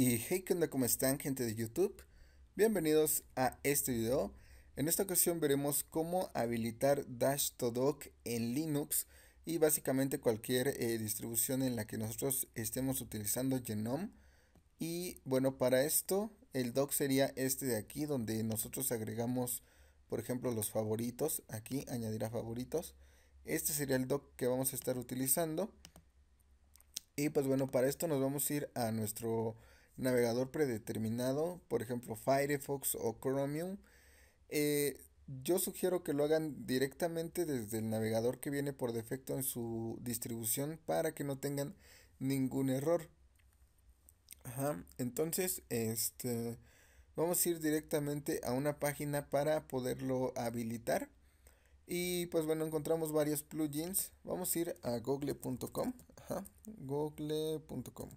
Y hey, ¿Cómo están, gente de YouTube? Bienvenidos a este video. En esta ocasión veremos cómo habilitar Dash to Doc en Linux y básicamente cualquier eh, distribución en la que nosotros estemos utilizando Genome. Y bueno, para esto el doc sería este de aquí donde nosotros agregamos, por ejemplo, los favoritos. Aquí añadirá favoritos. Este sería el doc que vamos a estar utilizando. Y pues bueno, para esto nos vamos a ir a nuestro navegador predeterminado, por ejemplo Firefox o Chromium, eh, yo sugiero que lo hagan directamente desde el navegador que viene por defecto en su distribución para que no tengan ningún error. Ajá, entonces, este, vamos a ir directamente a una página para poderlo habilitar. Y pues bueno, encontramos varios plugins. Vamos a ir a google.com. Google.com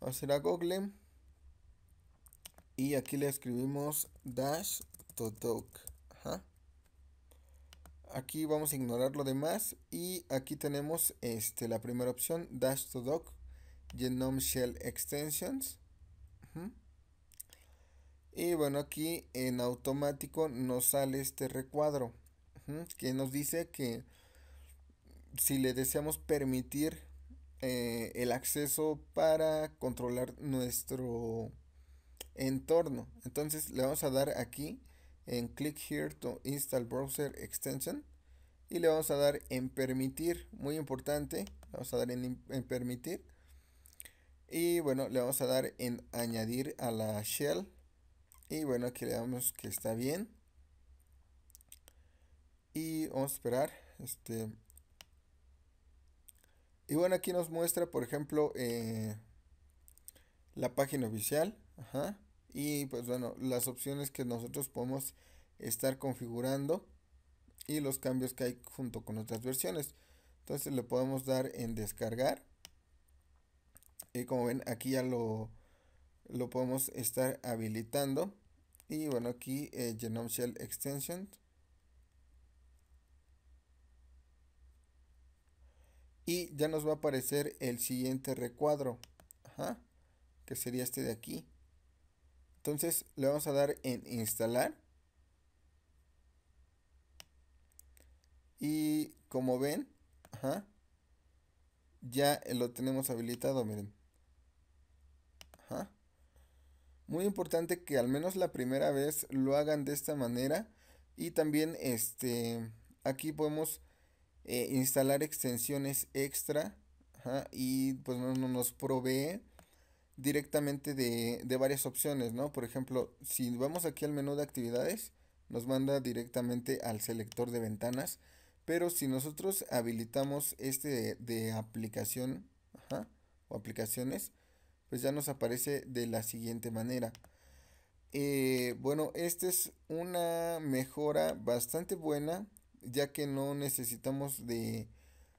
hacer a Google. Y aquí le escribimos dash to doc. Aquí vamos a ignorar lo demás. Y aquí tenemos este, la primera opción, dash to doc, genome shell extensions. Y bueno, aquí en automático nos sale este recuadro. que nos dice que si le deseamos permitir eh, el acceso para controlar nuestro entorno. Entonces le vamos a dar aquí en click here to install browser extension y le vamos a dar en permitir, muy importante, vamos a dar en, en permitir y bueno, le vamos a dar en añadir a la shell y bueno, aquí le damos que está bien y vamos a esperar este y bueno, aquí nos muestra, por ejemplo, eh, la página oficial. Ajá, y pues bueno, las opciones que nosotros podemos estar configurando y los cambios que hay junto con otras versiones. Entonces le podemos dar en descargar. Y como ven, aquí ya lo, lo podemos estar habilitando. Y bueno, aquí eh, Genome Shell Extension. y ya nos va a aparecer el siguiente recuadro, Ajá, que sería este de aquí. Entonces le vamos a dar en instalar. Y como ven, ajá, ya lo tenemos habilitado, miren. Muy importante que al menos la primera vez lo hagan de esta manera. Y también este, aquí podemos eh, instalar extensiones extra y pues no, nos provee directamente de, varias opciones, ¿no? Por ejemplo, si vamos aquí al menú de actividades, nos manda directamente al selector de ventanas, pero si nosotros habilitamos este de, aplicación o aplicaciones, pues ya nos aparece de la siguiente manera. Eh, bueno, esta es una mejora bastante buena ya que no necesitamos de,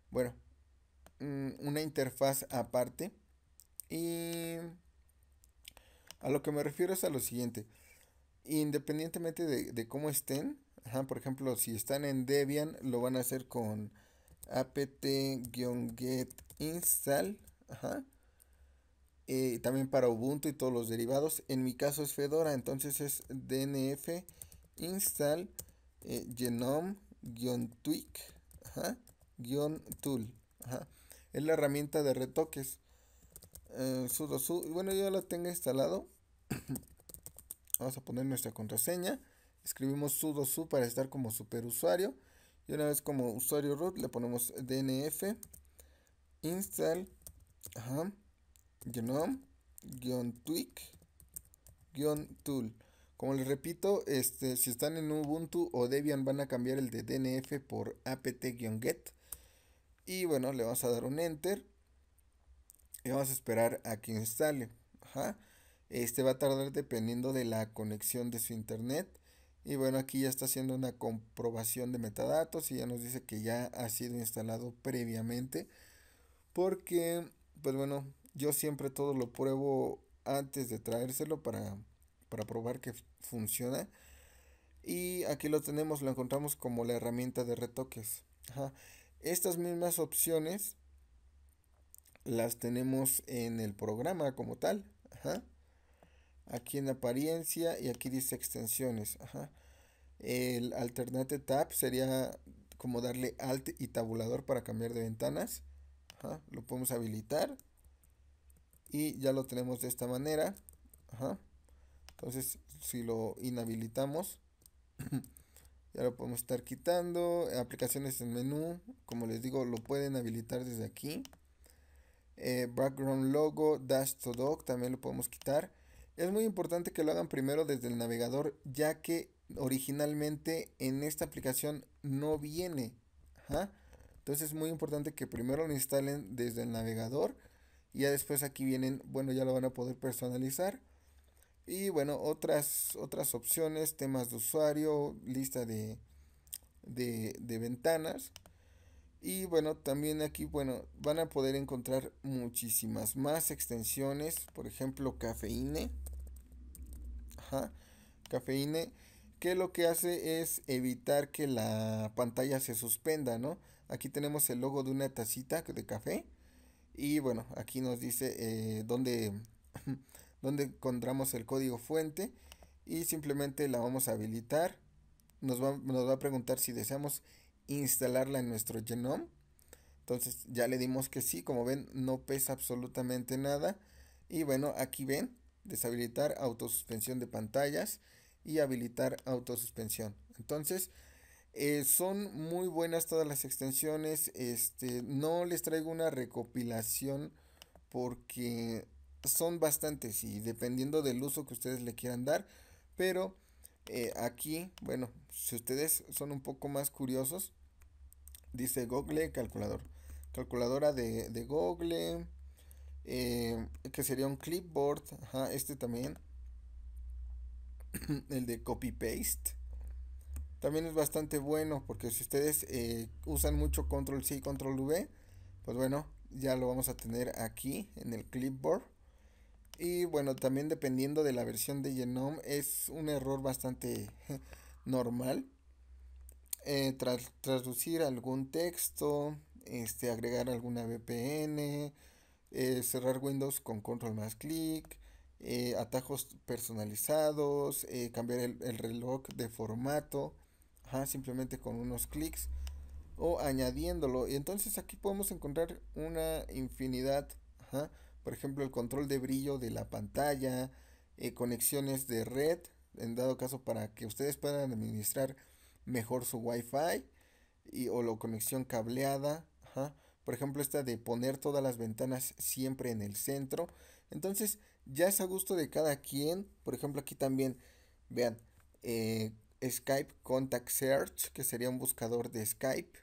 bueno, una interfaz aparte. Y a lo que me refiero es a lo siguiente. Independientemente de, cómo estén, por ejemplo, si están en Debian, lo van a hacer con apt-get install. Ajá. Eh, también para Ubuntu y todos los derivados. En mi caso es Fedora, entonces es dnf install eh, genome guión tweak, ajá, guión tool, Es la herramienta de retoques. Eh, sudo, su bueno, ya la tengo instalado. Vamos a poner nuestra contraseña. Escribimos sudo su para estar como superusuario. Y una vez como usuario root le ponemos dnf install ajá, tweak tool. Como les repito, este, si están en Ubuntu o Debian van a cambiar el de DNF por apt-get. Y bueno, le vamos a dar un enter. Y vamos a esperar a que instale. Este va a tardar dependiendo de la conexión de su internet. Y bueno, aquí ya está haciendo una comprobación de metadatos y ya nos dice que ya ha sido instalado previamente. Porque, pues bueno, yo siempre todo lo pruebo antes de traérselo para para probar que funciona. Y aquí lo tenemos, lo encontramos como la herramienta de retoques. Estas mismas opciones las tenemos en el programa como tal. Ajá. Aquí en apariencia y aquí dice extensiones. Ajá. El alternate tab sería como darle alt y tabulador para cambiar de ventanas. Lo podemos habilitar. Y ya lo tenemos de esta manera. Ajá. Entonces, si lo inhabilitamos, ya lo podemos estar quitando. Aplicaciones en menú, como les digo, lo pueden habilitar desde aquí. Eh, background logo, dash to doc, también lo podemos quitar. Es muy importante que lo hagan primero desde el navegador, ya que originalmente en esta aplicación no viene. Entonces es muy importante que primero lo instalen desde el navegador y ya después aquí vienen, bueno, ya lo van a poder personalizar y bueno, otras, otras opciones, temas de usuario, lista de, de, ventanas. Y bueno, también aquí, bueno, van a poder encontrar muchísimas más extensiones. Por ejemplo, cafeíne. Ajá, cafeíne. Que lo que hace es evitar que la pantalla se suspenda, ¿no? Aquí tenemos el logo de una tacita de café. Y bueno, aquí nos dice eh, dónde donde encontramos el código fuente y simplemente la vamos a habilitar. Nos va, nos va a preguntar si deseamos instalarla en nuestro genome. Entonces ya le dimos que sí, como ven no pesa absolutamente nada. Y bueno, aquí ven, deshabilitar autosuspensión de pantallas y habilitar autosuspensión. Entonces, eh, son muy buenas todas las extensiones. Este, no les traigo una recopilación porque son bastantes y dependiendo del uso que ustedes le quieran dar, pero eh, aquí, bueno, si ustedes son un poco más curiosos, dice Google calculador, calculadora de, Google, eh, que sería un clipboard, ajá, este también, el de copy paste. También es bastante bueno porque si ustedes eh, usan mucho control C y control V, pues bueno, ya lo vamos a tener aquí en el clipboard. Y bueno, también dependiendo de la versión de Genome, es un error bastante normal. Eh, tras traducir algún texto, este, agregar alguna VPN, eh, cerrar Windows con control más clic, eh, atajos personalizados, cambiar el, reloj de formato, simplemente con unos clics o añadiéndolo. Y entonces aquí podemos encontrar una infinidad. Ajá, por ejemplo, el control de brillo de la pantalla, eh, conexiones de red, en dado caso para que ustedes puedan administrar mejor su Wi-Fi y, o la conexión cableada. Por ejemplo, esta de poner todas las ventanas siempre en el centro. Entonces, ya es a gusto de cada quien. Por ejemplo, aquí también, vean, eh, Skype Contact Search, que sería un buscador de Skype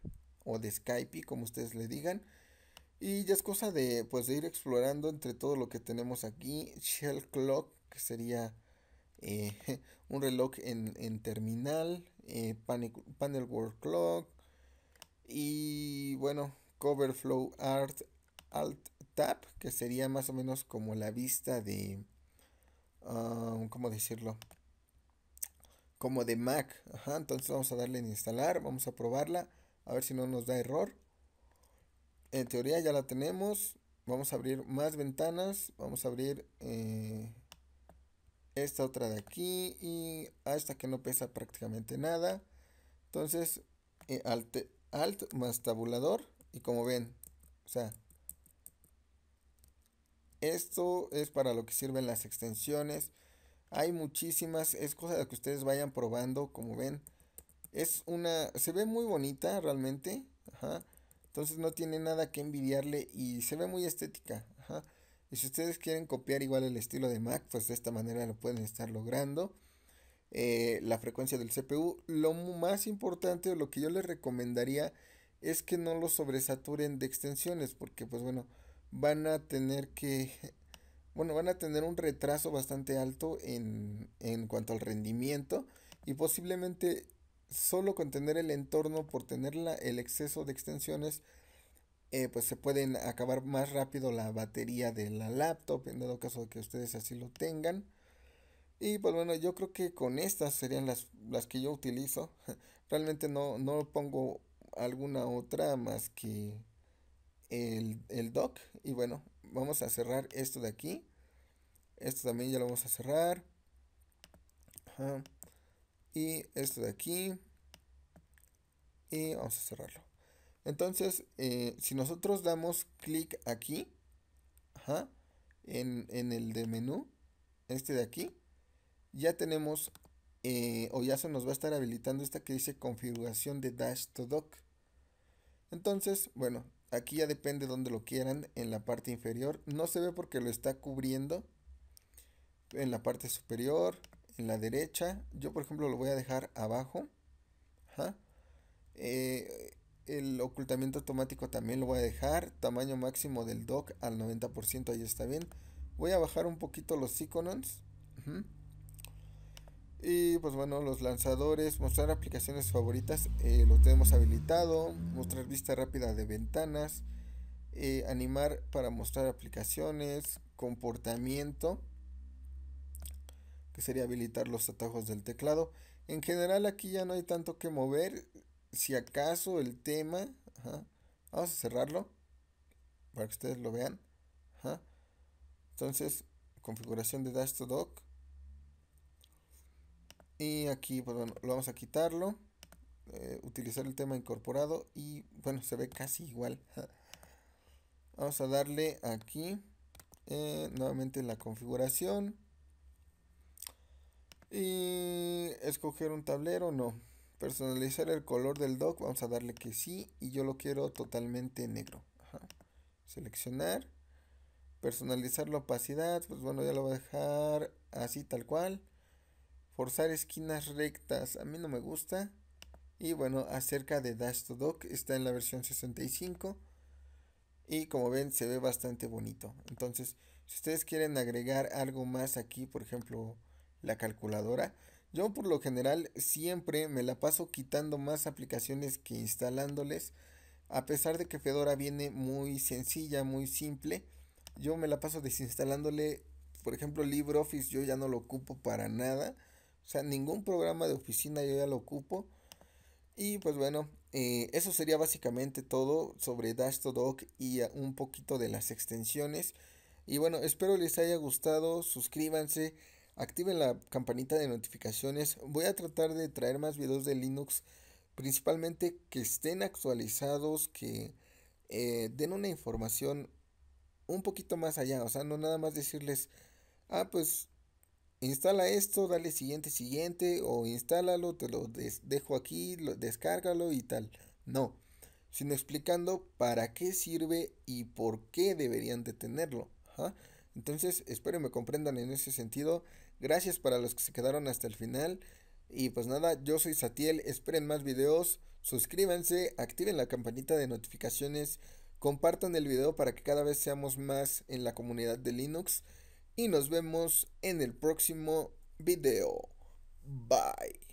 o de Skype, como ustedes le digan. Y ya es cosa de, pues, de ir explorando entre todo lo que tenemos aquí. Shell Clock, que sería eh, un reloj en, en terminal. Eh, panel World Clock. Y bueno, Cover Flow Art Alt Tab, que sería más o menos como la vista de... Ah, ¿Cómo decirlo? Como de Mac. entonces vamos a darle en instalar, vamos a probarla, a ver si no nos da error en teoría ya la tenemos. Vamos a abrir más ventanas. Vamos a abrir eh, esta otra de aquí y hasta que no pesa prácticamente nada. Entonces, eh, alt, alt más tabulador. Y como ven, o sea, esto es para lo que sirven las extensiones. Hay muchísimas, es cosa de que ustedes vayan probando, como ven. Es una, se ve muy bonita realmente. Ajá. Entonces no tiene nada que envidiarle y se ve muy estética. Y si ustedes quieren copiar igual el estilo de Mac, pues de esta manera lo pueden estar logrando. Eh, la frecuencia del CPU. Lo más importante o lo que yo les recomendaría es que no lo sobresaturen de extensiones porque pues bueno, van a tener que, bueno, van a tener un retraso bastante alto en, en cuanto al rendimiento y posiblemente solo con tener el entorno, por tener el exceso de extensiones, eh, pues se pueden acabar más rápido la batería de la laptop, en dado caso de que ustedes así lo tengan. Y pues bueno, yo creo que con estas serían las, las que yo utilizo. Realmente no, pongo alguna otra más que el, dock. Y bueno, vamos a cerrar esto de aquí. Esto también ya lo vamos a cerrar y esto de aquí y vamos a cerrarlo. Entonces, eh, si nosotros damos clic aquí, ajá, en, el de menú, este de aquí, ya tenemos eh, o ya se nos va a estar habilitando esta que dice configuración de dash to dock. Entonces, bueno, aquí ya depende donde lo quieran, en la parte inferior. No se ve porque lo está cubriendo en la parte superior, en la derecha. Yo, por ejemplo, lo voy a dejar abajo. Eh, el ocultamiento automático también lo voy a dejar. Tamaño máximo del dock al 90%. Ahí está bien. Voy a bajar un poquito los iconos. Y pues bueno, los lanzadores, mostrar aplicaciones favoritas, eh, lo tenemos habilitado. Mostrar vista rápida de ventanas. Eh, animar para mostrar aplicaciones. Comportamiento que sería habilitar los atajos del teclado. En general aquí ya no hay tanto que mover, si acaso el tema, vamos a cerrarlo para que ustedes lo vean. Entonces, configuración de Dash to DOC. Y aquí, pues bueno, lo vamos a quitarlo. Eh, utilizar el tema incorporado y bueno, se ve casi igual. vamos a darle aquí eh, nuevamente la configuración. Y escoger un tablero, no. Personalizar el color del dock, vamos a darle que sí. Y yo lo quiero totalmente negro. Seleccionar. Personalizar la opacidad, pues bueno, ya lo voy a dejar así tal cual. Forzar esquinas rectas, a mí no me gusta. Y bueno, acerca de Dash to Dock, está en la versión 65. Y como ven, se ve bastante bonito. Entonces, si ustedes quieren agregar algo más aquí, por ejemplo, la calculadora. Yo por lo general siempre me la paso quitando más aplicaciones que instalándoles. A pesar de que Fedora viene muy sencilla, muy simple, yo me la paso desinstalándole, por ejemplo, LibreOffice yo ya no lo ocupo para nada. O sea, ningún programa de oficina yo ya lo ocupo. Y pues bueno, eh, eso sería básicamente todo sobre Doc y un poquito de las extensiones. Y bueno, espero les haya gustado, suscríbanse activen la campanita de notificaciones. Voy a tratar de traer más videos de Linux, principalmente que estén actualizados, que eh, den una información un poquito más allá. O sea, no nada más decirles, ah, pues instala esto, dale siguiente, siguiente, o instálalo, te lo dejo aquí, lo, descárgalo y tal. No, sino explicando para qué sirve y por qué deberían de tenerlo. ¿ah? Entonces, espero me comprendan en ese sentido. Gracias para los que se quedaron hasta el final. Y pues nada, yo soy Satiel, esperen más videos, suscríbanse, activen la campanita de notificaciones, compartan el video para que cada vez seamos más en la comunidad de Linux. Y nos vemos en el próximo video. Bye.